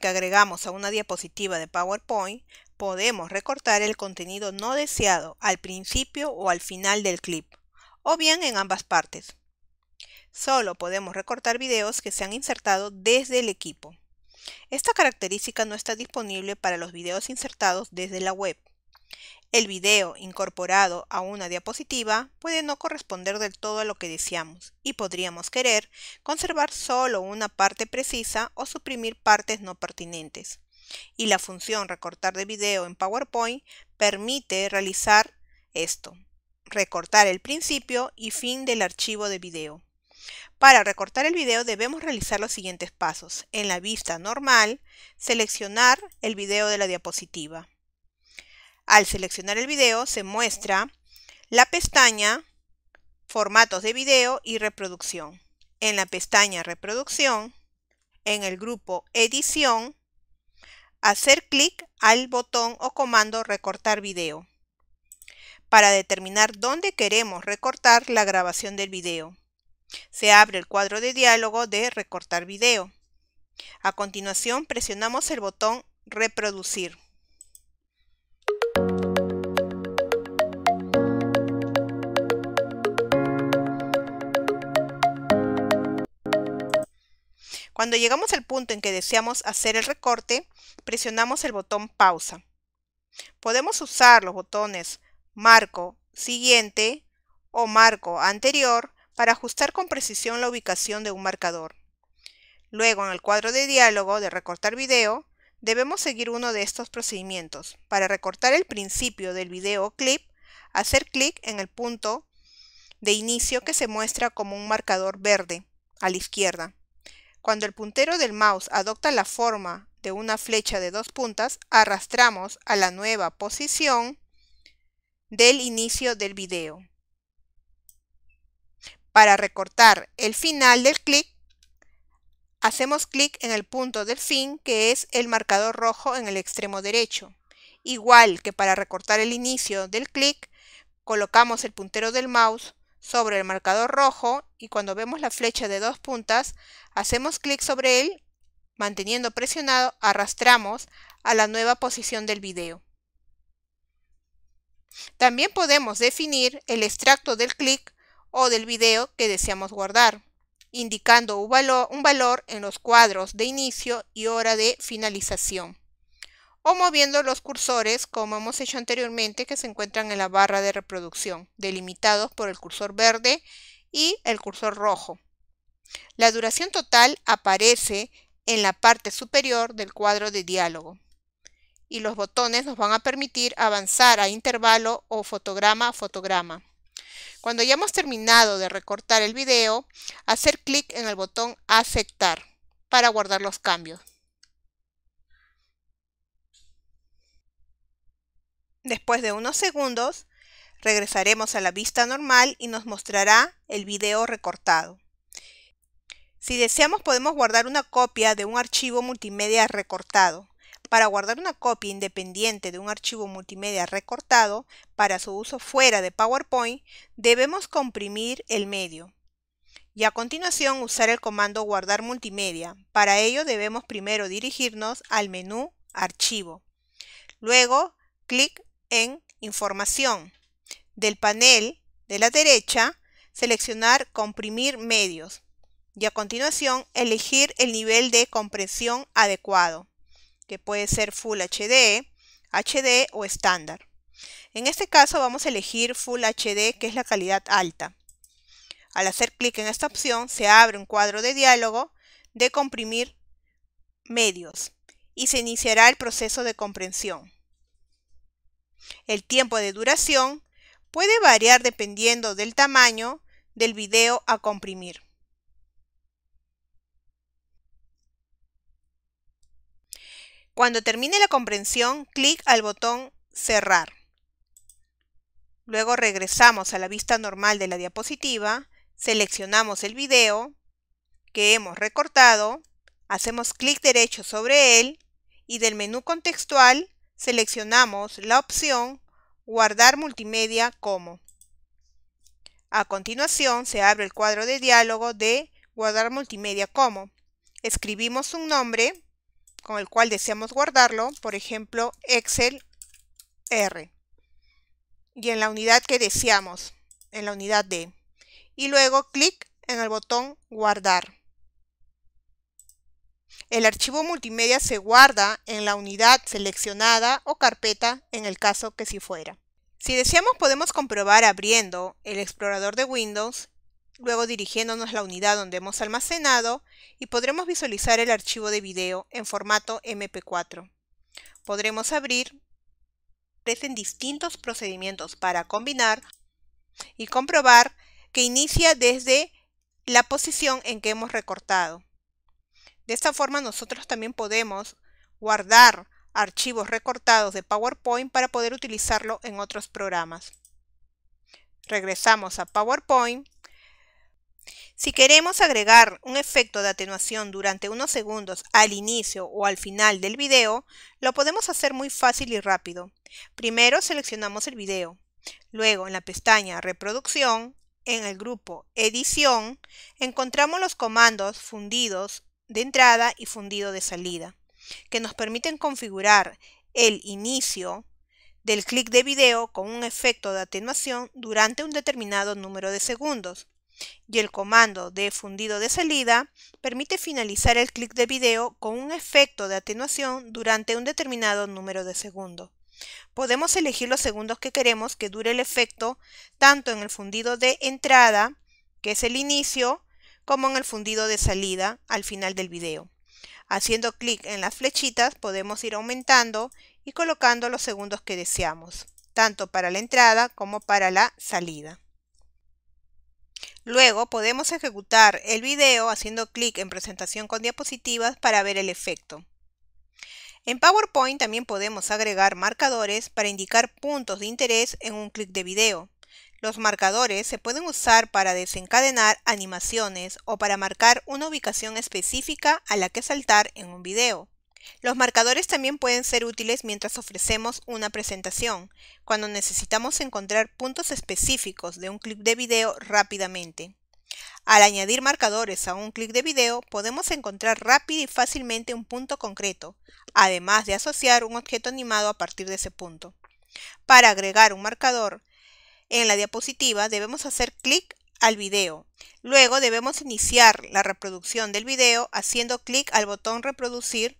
que agregamos a una diapositiva de PowerPoint, podemos recortar el contenido no deseado al principio o al final del clip, o bien en ambas partes. Solo podemos recortar videos que se han insertado desde el equipo. Esta característica no está disponible para los videos insertados desde la web. El video incorporado a una diapositiva puede no corresponder del todo a lo que deseamos y podríamos querer conservar solo una parte precisa o suprimir partes no pertinentes. Y la función recortar de video en PowerPoint permite realizar esto, recortar el principio y fin del archivo de video. Para recortar el video debemos realizar los siguientes pasos. En la vista normal, seleccionar el video de la diapositiva. Al seleccionar el video se muestra la pestaña Formatos de video y reproducción. En la pestaña Reproducción, en el grupo Edición, hacer clic al botón o comando Recortar video para determinar dónde queremos recortar la grabación del video. Se abre el cuadro de diálogo de Recortar video. A continuación presionamos el botón Reproducir. Cuando llegamos al punto en que deseamos hacer el recorte, presionamos el botón pausa. Podemos usar los botones marco siguiente o marco anterior para ajustar con precisión la ubicación de un marcador. Luego, en el cuadro de diálogo de recortar video, debemos seguir uno de estos procedimientos. Para recortar el principio del video clip, hacer clic en el punto de inicio que se muestra como un marcador verde a la izquierda. Cuando el puntero del mouse adopta la forma de una flecha de dos puntas, arrastramos a la nueva posición del inicio del video. Para recortar el final del clic, hacemos clic en el punto del fin, que es el marcador rojo en el extremo derecho. Igual que para recortar el inicio del clic, colocamos el puntero del mouse sobre el marcador rojo y cuando vemos la flecha de dos puntas, hacemos clic sobre él, manteniendo presionado, arrastramos a la nueva posición del video. También podemos definir el extracto del clic o del video que deseamos guardar, indicando un valor, en los cuadros de inicio y hora de finalización o moviendo los cursores como hemos hecho anteriormente que se encuentran en la barra de reproducción, delimitados por el cursor verde y el cursor rojo. La duración total aparece en la parte superior del cuadro de diálogo y los botones nos van a permitir avanzar a intervalo o fotograma a fotograma. Cuando ya hemos terminado de recortar el video, hacer clic en el botón aceptar para guardar los cambios. Después de unos segundos, regresaremos a la vista normal y nos mostrará el video recortado. Si deseamos podemos guardar una copia de un archivo multimedia recortado. Para guardar una copia independiente de un archivo multimedia recortado para su uso fuera de PowerPoint, debemos comprimir el medio y a continuación usar el comando guardar multimedia. Para ello debemos primero dirigirnos al menú Archivo. Luego, clic en Información. Del panel de la derecha, seleccionar Comprimir medios y a continuación elegir el nivel de compresión adecuado, que puede ser Full HD, HD o estándar. En este caso vamos a elegir Full HD, que es la calidad alta. Al hacer clic en esta opción se abre un cuadro de diálogo de comprimir medios y se iniciará el proceso de comprensión. El tiempo de duración puede variar dependiendo del tamaño del video a comprimir. Cuando termine la comprensión, clic al botón Cerrar. Luego regresamos a la vista normal de la diapositiva, seleccionamos el video que hemos recortado, hacemos clic derecho sobre él y del menú contextual seleccionamos la opción Guardar multimedia como. A continuación se abre el cuadro de diálogo de Guardar multimedia como. Escribimos un nombre con el cual deseamos guardarlo, por ejemplo Excel R. Y en la unidad que deseamos, en la unidad D. Y luego clic en el botón Guardar. El archivo multimedia se guarda en la unidad seleccionada o carpeta en el caso que si fuera. Si deseamos podemos comprobar abriendo el explorador de Windows, luego dirigiéndonos a la unidad donde hemos almacenado y podremos visualizar el archivo de video en formato MP4. Podremos abrir, en distintos procedimientos para combinar y comprobar que inicia desde la posición en que hemos recortado. De esta forma nosotros también podemos guardar archivos recortados de PowerPoint para poder utilizarlo en otros programas. Regresamos a PowerPoint. Si queremos agregar un efecto de atenuación durante unos segundos al inicio o al final del video, lo podemos hacer muy fácil y rápido. Primero seleccionamos el video. Luego en la pestaña Reproducción, en el grupo Edición, encontramos los comandos fundidos de entrada y fundido de salida, que nos permiten configurar el inicio del clic de video con un efecto de atenuación durante un determinado número de segundos. Y el comando de fundido de salida permite finalizar el clic de video con un efecto de atenuación durante un determinado número de segundos. Podemos elegir los segundos que queremos que dure el efecto tanto en el fundido de entrada, que es el inicio, como en el fundido de salida al final del video. Haciendo clic en las flechitas podemos ir aumentando y colocando los segundos que deseamos, tanto para la entrada como para la salida. Luego podemos ejecutar el video haciendo clic en presentación con diapositivas para ver el efecto. En PowerPoint también podemos agregar marcadores para indicar puntos de interés en un clic de video. Los marcadores se pueden usar para desencadenar animaciones o para marcar una ubicación específica a la que saltar en un video. Los marcadores también pueden ser útiles mientras ofrecemos una presentación, cuando necesitamos encontrar puntos específicos de un clip de video rápidamente. Al añadir marcadores a un clic de video, podemos encontrar rápido y fácilmente un punto concreto, además de asociar un objeto animado a partir de ese punto. Para agregar un marcador, en la diapositiva, debemos hacer clic al video. Luego debemos iniciar la reproducción del video haciendo clic al botón reproducir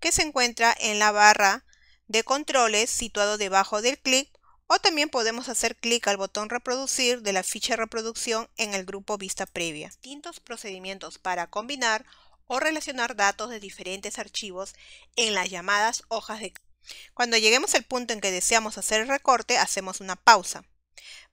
que se encuentra en la barra de controles situado debajo del clic o también podemos hacer clic al botón reproducir de la ficha de reproducción en el grupo vista previa. Distintos procedimientos para combinar o relacionar datos de diferentes archivos en las llamadas hojas de... Cuando lleguemos al punto en que deseamos hacer el recorte, hacemos una pausa.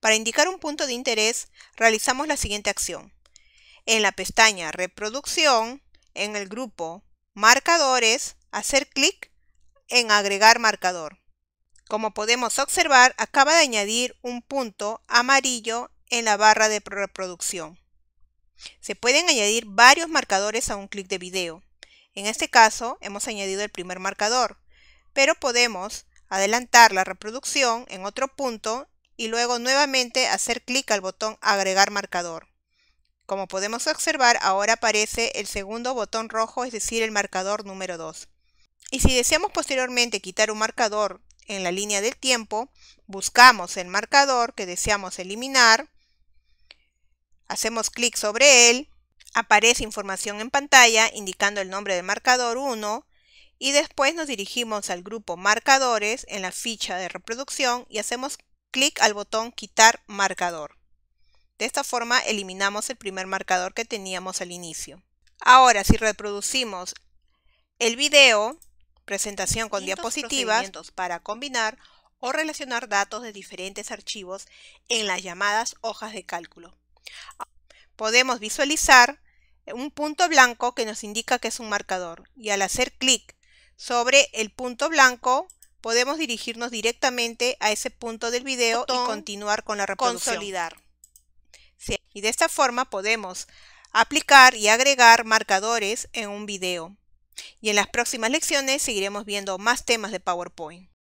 Para indicar un punto de interés, realizamos la siguiente acción. En la pestaña Reproducción, en el grupo Marcadores, hacer clic en Agregar marcador. Como podemos observar, acaba de añadir un punto amarillo en la barra de reproducción. Se pueden añadir varios marcadores a un clic de video. En este caso, hemos añadido el primer marcador, pero podemos adelantar la reproducción en otro punto y luego nuevamente hacer clic al botón agregar marcador. Como podemos observar, ahora aparece el segundo botón rojo, es decir, el marcador número 2. Y si deseamos posteriormente quitar un marcador en la línea del tiempo, buscamos el marcador que deseamos eliminar, hacemos clic sobre él, aparece información en pantalla indicando el nombre del marcador 1 y después nos dirigimos al grupo marcadores en la ficha de reproducción y hacemos clic al botón quitar marcador. De esta forma eliminamos el primer marcador que teníamos al inicio. Ahora, si reproducimos el video, presentación con diapositivas para combinar o relacionar datos de diferentes archivos en las llamadas hojas de cálculo. Podemos visualizar un punto blanco que nos indica que es un marcador y al hacer clic sobre el punto blanco podemos dirigirnos directamente a ese punto del video y continuar con la reproducción. Consolidar. Y de esta forma podemos aplicar y agregar marcadores en un video. Y en las próximas lecciones seguiremos viendo más temas de PowerPoint.